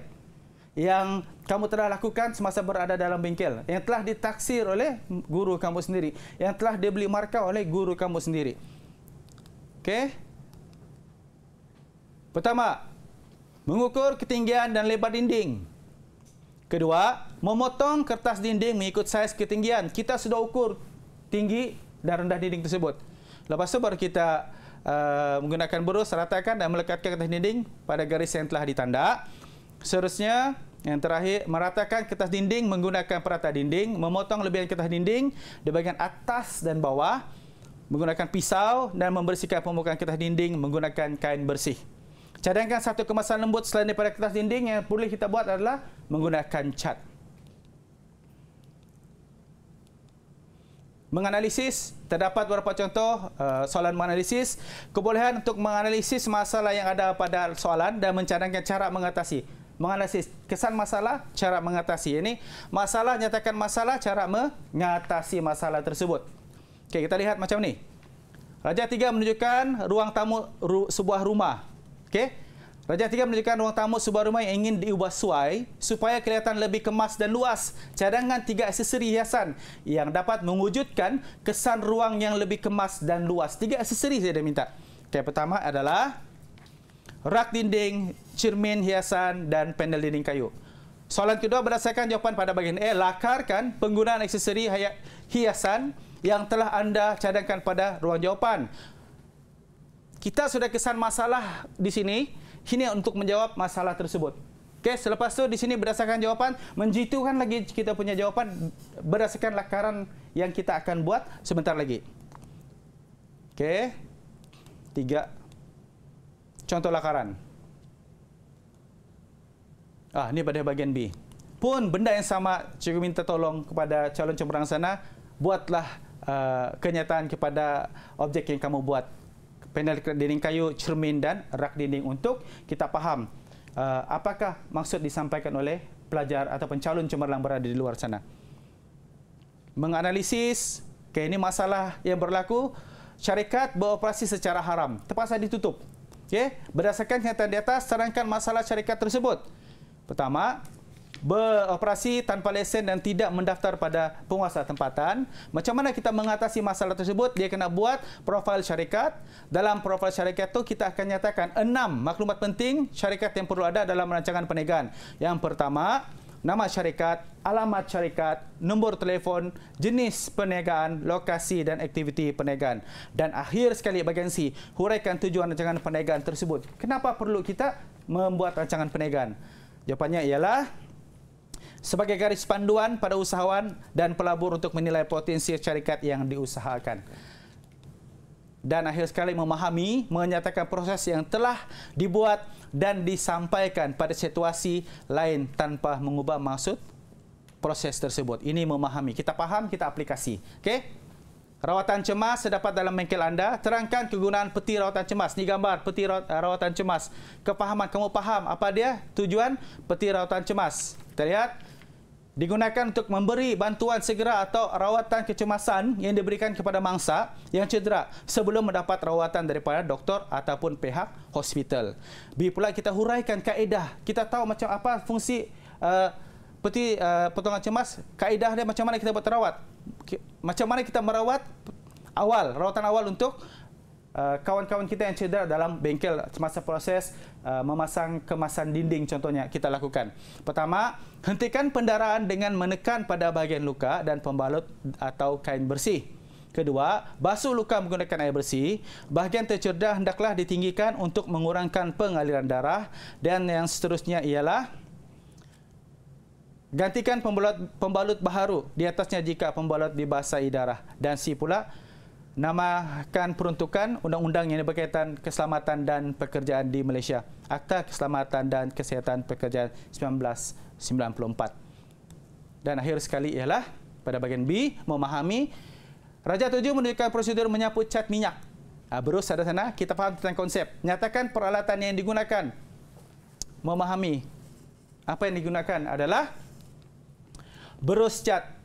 Yang kamu telah lakukan semasa berada dalam bengkel. Yang telah ditaksir oleh guru kamu sendiri. Yang telah dibeli markah oleh guru kamu sendiri. Okey. Pertama, mengukur ketinggian dan lebar dinding. Kedua, memotong kertas dinding mengikut saiz ketinggian. Kita sudah ukur tinggi dan rendah dinding tersebut. Lepas tu baru kita uh, menggunakan berus ratakan dan melekatkan kertas dinding pada garis yang telah ditanda. Seterusnya yang terakhir meratakan kertas dinding menggunakan perata dinding, memotong lebihan kertas dinding di bahagian atas dan bawah menggunakan pisau dan membersihkan permukaan kertas dinding menggunakan kain bersih. Cadangkan satu kemasan lembut selain daripada kertas dinding yang boleh kita buat adalah menggunakan cat. menganalisis terdapat beberapa contoh uh, soalan menganalisis kebolehan untuk menganalisis masalah yang ada pada soalan dan mencadangkan cara mengatasi menganalisis kesan masalah cara mengatasi ini masalah nyatakan masalah cara mengatasi masalah tersebut okey kita lihat macam ni raja 3 menunjukkan ruang tamu ru, sebuah rumah okey Raja III menunjukkan ruang tamu sebuah rumah yang ingin diubah suai supaya kelihatan lebih kemas dan luas. Cadangan tiga aksesori hiasan yang dapat mewujudkan kesan ruang yang lebih kemas dan luas. Tiga aksesori saya dah minta. Yang pertama adalah rak dinding, cermin hiasan dan panel dinding kayu. Soalan kedua berdasarkan jawapan pada bahagian A, lakarkan penggunaan aksesori hiasan yang telah anda cadangkan pada ruang jawapan. Kita sudah kesan masalah di sini kini untuk menjawab masalah tersebut. Okey, selepas tu di sini berdasarkan jawapan, menjitukan lagi kita punya jawapan berdasarkan lakaran yang kita akan buat sebentar lagi. Okey. Tiga. Contoh lakaran. Ah, ini pada bahagian B. Pun benda yang sama, cikgu minta tolong kepada calon cemerlang sana, buatlah uh, kenyataan kepada objek yang kamu buat panel dinding kayu, cermin dan rak dinding untuk kita faham uh, apakah maksud disampaikan oleh pelajar atau pencalon cemerlang berada di luar sana. Menganalisis, okay, ini masalah yang berlaku, syarikat beroperasi secara haram, terpaksa ditutup. Okay? Berdasarkan kenyataan di atas, serangkan masalah syarikat tersebut. Pertama, beroperasi tanpa lesen dan tidak mendaftar pada penguasa tempatan. Macam mana kita mengatasi masalah tersebut? Dia kena buat profil syarikat. Dalam profil syarikat tu kita akan nyatakan enam maklumat penting syarikat yang perlu ada dalam rancangan perniagaan. Yang pertama, nama syarikat, alamat syarikat, nombor telefon, jenis perniagaan, lokasi dan aktiviti perniagaan. Dan akhir sekali bagian C, huraikan tujuan rancangan perniagaan tersebut. Kenapa perlu kita membuat rancangan perniagaan? Jawapannya ialah sebagai garis panduan pada usahawan dan pelabur untuk menilai potensi syarikat yang diusahakan. Dan akhir sekali memahami, menyatakan proses yang telah dibuat dan disampaikan pada situasi lain tanpa mengubah maksud proses tersebut. Ini memahami. Kita faham, kita aplikasi. Okey? Rawatan cemas sedapat dalam mengkel anda. Terangkan kegunaan peti rawatan cemas. Ini gambar peti eh, rawatan cemas. Kepahaman, kamu faham apa dia tujuan peti rawatan cemas. Kita lihat digunakan untuk memberi bantuan segera atau rawatan kecemasan yang diberikan kepada mangsa yang cedera sebelum mendapat rawatan daripada doktor ataupun pihak hospital. B pula kita huraikan kaedah. Kita tahu macam apa fungsi uh, peti uh, potongan cemas, kaedah dia macam mana kita buat rawat. Macam mana kita merawat awal, rawatan awal untuk Uh, kawan-kawan kita yang cedera dalam bengkel semasa proses uh, memasang kemasan dinding contohnya kita lakukan. Pertama, hentikan pendarahan dengan menekan pada bahagian luka dan pembalut atau kain bersih. Kedua, basuh luka menggunakan air bersih. Bahagian tercedera hendaklah ditinggikan untuk mengurangkan pengaliran darah dan yang seterusnya ialah gantikan pembalut pembalut baharu di atasnya jika pembalut dibasahi darah dan si pula namakan peruntukan undang-undang yang berkaitan keselamatan dan pekerjaan di Malaysia, Akta Keselamatan dan Kesihatan Pekerjaan 1994. Dan akhir sekali ialah pada bahagian B, memahami Raja Tujuh menunjukkan prosedur menyapu cat minyak. Ah, berus ada sana, kita faham tentang konsep. Nyatakan peralatan yang digunakan. Memahami apa yang digunakan adalah berus cat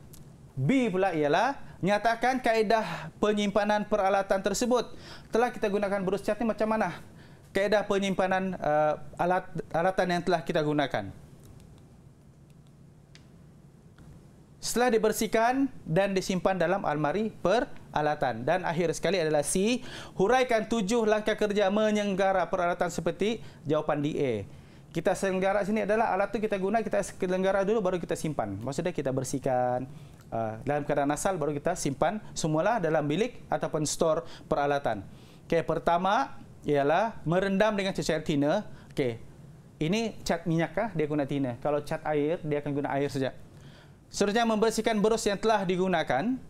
B pula ialah nyatakan kaedah penyimpanan peralatan tersebut telah kita gunakan berus cat ni macam mana kaedah penyimpanan uh, alat alatan yang telah kita gunakan setelah dibersihkan dan disimpan dalam almari peralatan dan akhir sekali adalah C huraikan tujuh langkah kerja menyenggara peralatan seperti jawapan DA kita senggara sini adalah alat tu kita guna kita senggara dulu baru kita simpan maksudnya kita bersihkan Ah, dalam keadaan asal baru kita simpan semula dalam bilik ataupun store peralatan. Okey, pertama ialah merendam dengan cecair tina. Okey. Ini cat minyakkah dia guna tina. Kalau cat air dia akan guna air saja. Seterusnya membersihkan berus yang telah digunakan,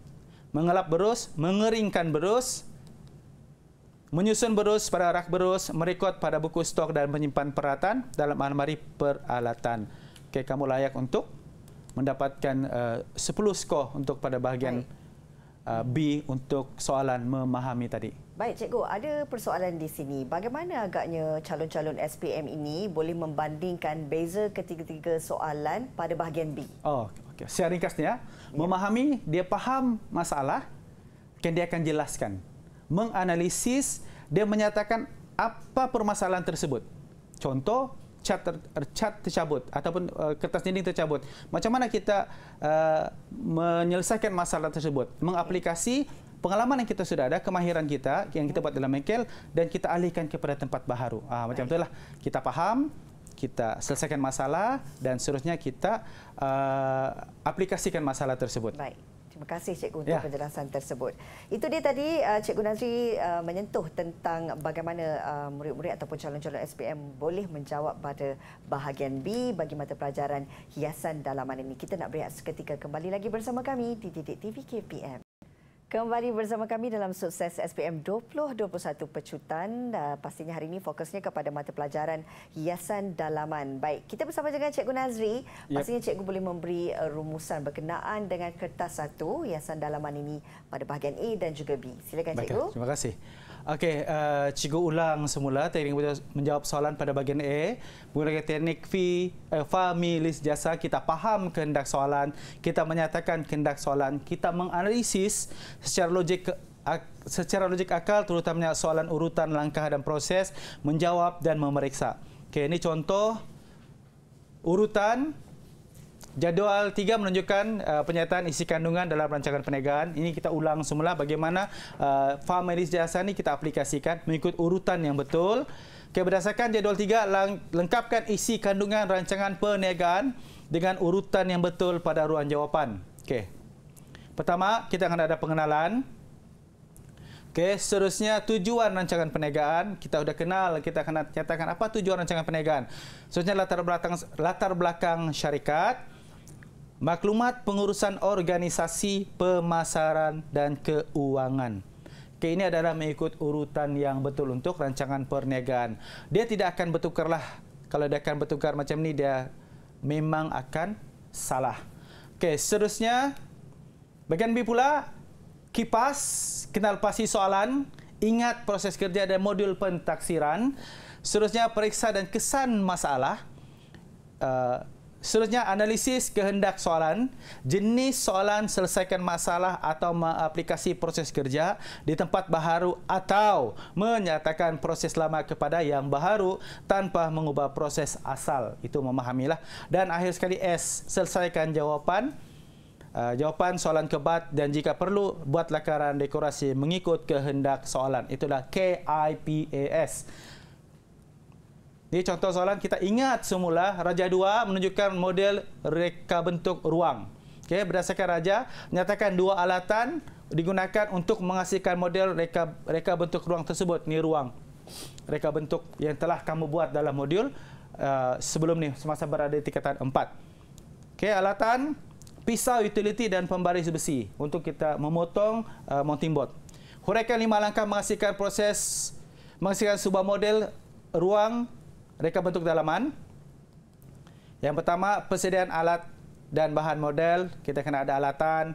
mengelap berus, mengeringkan berus, menyusun berus pada rak berus, merekod pada buku stok dan menyimpan peralatan dalam almari peralatan. Okey, kamu layak untuk mendapatkan eh, uh, 10 skor untuk pada bahagian Uh, B untuk soalan memahami tadi. Baik cikgu, ada persoalan di sini. Bagaimana agaknya calon-calon SPM ini boleh membandingkan beza ketiga-tiga soalan pada bahagian B? Oh, okey. Secara ringkasnya, ya. memahami dia faham masalah, kan dia akan jelaskan. Menganalisis, dia menyatakan apa permasalahan tersebut. Contoh, cat, ter, er, cat tercabut ataupun uh, kertas dinding tercabut. Macam mana kita uh, menyelesaikan masalah tersebut? Mengaplikasi pengalaman yang kita sudah ada, kemahiran kita yang kita buat dalam Mekel dan kita alihkan kepada tempat baharu. Uh, macam itulah kita faham kita selesaikan masalah dan seterusnya kita uh, aplikasikan masalah tersebut. Baik. Terima kasih Cikgu untuk ya. penjelasan tersebut. Itu dia tadi uh, Cikgu Nazri uh, menyentuh tentang bagaimana uh, murid-murid ataupun calon-calon SPM boleh menjawab pada bahagian B bagi mata pelajaran hiasan dalaman ini. Kita nak berehat seketika kembali lagi bersama kami di Didik TV KPM. Kembali bersama kami dalam sukses SPM 2021 Pecutan. Uh, pastinya hari ini fokusnya kepada mata pelajaran hiasan dalaman. Baik, kita bersama dengan Cikgu Nazri. Pastinya yep. Cikgu boleh memberi uh, rumusan berkenaan dengan kertas satu hiasan dalaman ini pada bahagian A dan juga B. Silakan Baiklah. Cikgu. Terima kasih. Okey, uh, cikgu ulang semula teknik menjawab soalan pada bahagian A. Menggunakan teknik fi, uh, eh, familis jasa, kita faham kehendak soalan, kita menyatakan kehendak soalan, kita menganalisis secara logik ke, secara logik akal terutamanya soalan urutan langkah dan proses menjawab dan memeriksa. Okey, ini contoh urutan Jadual 3 menunjukkan uh, penyataan isi kandungan dalam rancangan perniagaan. Ini kita ulang semula bagaimana uh, Farmeris Jasa ini kita aplikasikan mengikut urutan yang betul. Okay, berdasarkan jadual 3, lengkapkan isi kandungan rancangan perniagaan dengan urutan yang betul pada ruang jawapan. Okay. Pertama, kita akan ada pengenalan. Okay, seterusnya tujuan rancangan perniagaan kita sudah kenal kita akan nyatakan apa tujuan rancangan perniagaan. Seterusnya latar belakang latar belakang syarikat. Maklumat Pengurusan Organisasi Pemasaran dan Keuangan. Okay, ini adalah mengikut urutan yang betul untuk rancangan perniagaan. Dia tidak akan bertukarlah. Kalau dia akan bertukar macam ni, dia memang akan salah. Okey, seterusnya, bagian B pula, kipas, kenal pasti soalan, ingat proses kerja dan modul pentaksiran. Seterusnya, periksa dan kesan masalah. Uh, Seterusnya, analisis kehendak soalan. Jenis soalan selesaikan masalah atau mengaplikasi proses kerja di tempat baharu atau menyatakan proses lama kepada yang baharu tanpa mengubah proses asal. Itu memahamilah. Dan akhir sekali S, selesaikan jawapan. Uh, jawapan soalan kebat dan jika perlu buat lakaran dekorasi mengikut kehendak soalan. Itulah k K-I-P-A-S. Ini contoh soalan kita ingat semula Raja 2 menunjukkan model reka bentuk ruang. Okey, berdasarkan Raja nyatakan dua alatan digunakan untuk menghasilkan model reka reka bentuk ruang tersebut. Ini ruang reka bentuk yang telah kamu buat dalam modul uh, sebelum ni semasa berada di tingkatan 4. Okey, alatan pisau utiliti dan pembaris besi untuk kita memotong uh, mounting board. Huraikan lima langkah menghasilkan proses menghasilkan sebuah model ruang reka bentuk dalaman. Yang pertama, persediaan alat dan bahan model. Kita kena ada alatan.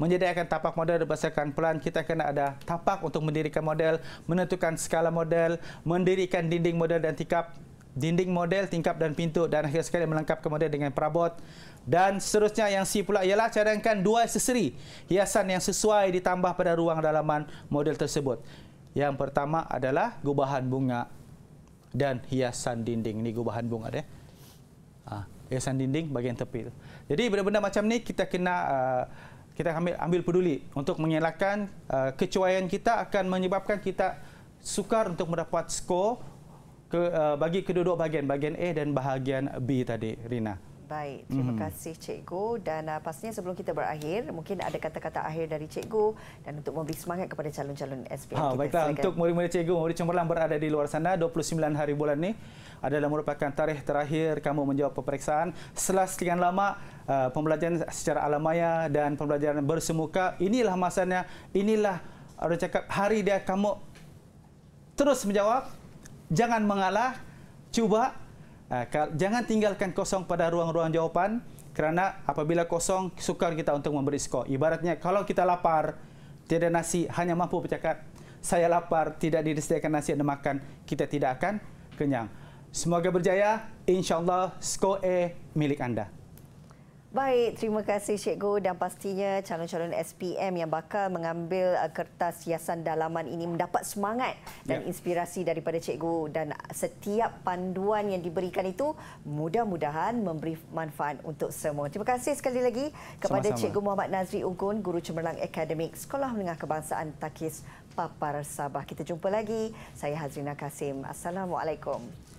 Menyediakan tapak model berdasarkan pelan, kita kena ada tapak untuk mendirikan model, menentukan skala model, mendirikan dinding model dan tingkap dinding model, tingkap dan pintu dan akhir sekali melengkapkan model dengan perabot. Dan seterusnya yang C pula ialah cadangkan dua aksesori hiasan yang sesuai ditambah pada ruang dalaman model tersebut. Yang pertama adalah gubahan bunga dan hiasan dinding. Ini gubahan bunga dia. Ha, hiasan dinding bagian tepi itu. Jadi benda-benda macam ni kita kena uh, kita ambil ambil peduli untuk mengelakkan uh, kecuaian kita akan menyebabkan kita sukar untuk mendapat skor ke, uh, bagi kedua-dua bahagian, bahagian A dan bahagian B tadi, Rina baik. Terima mm-hmm. kasih cikgu dan uh, pastinya sebelum kita berakhir mungkin ada kata-kata akhir dari cikgu dan untuk memberi semangat kepada calon-calon SPM ha, ah, kita. Baiklah Silakan. untuk murid-murid cikgu, murid cemerlang berada di luar sana 29 hari bulan ni adalah merupakan tarikh terakhir kamu menjawab peperiksaan. Setelah sekian lama uh, pembelajaran secara alam maya dan pembelajaran bersemuka inilah masanya inilah ada cakap hari dia kamu terus menjawab jangan mengalah cuba Ah, jangan tinggalkan kosong pada ruang-ruang jawapan kerana apabila kosong sukar kita untuk memberi skor. Ibaratnya kalau kita lapar tiada nasi hanya mampu bercakap saya lapar tidak disediakan nasi dan makan kita tidak akan kenyang. Semoga berjaya insyaallah skor A milik anda. Baik, terima kasih Cikgu dan pastinya calon-calon SPM yang bakal mengambil uh, kertas hiasan dalaman ini mendapat semangat dan ya. inspirasi daripada Cikgu dan setiap panduan yang diberikan itu mudah-mudahan memberi manfaat untuk semua. Terima kasih sekali lagi kepada Sama-sama. Cikgu Muhammad Nazri Ugun, Guru Cemerlang Akademik Sekolah Menengah Kebangsaan Takis Papar Sabah. Kita jumpa lagi. Saya Hazrina Kasim. Assalamualaikum.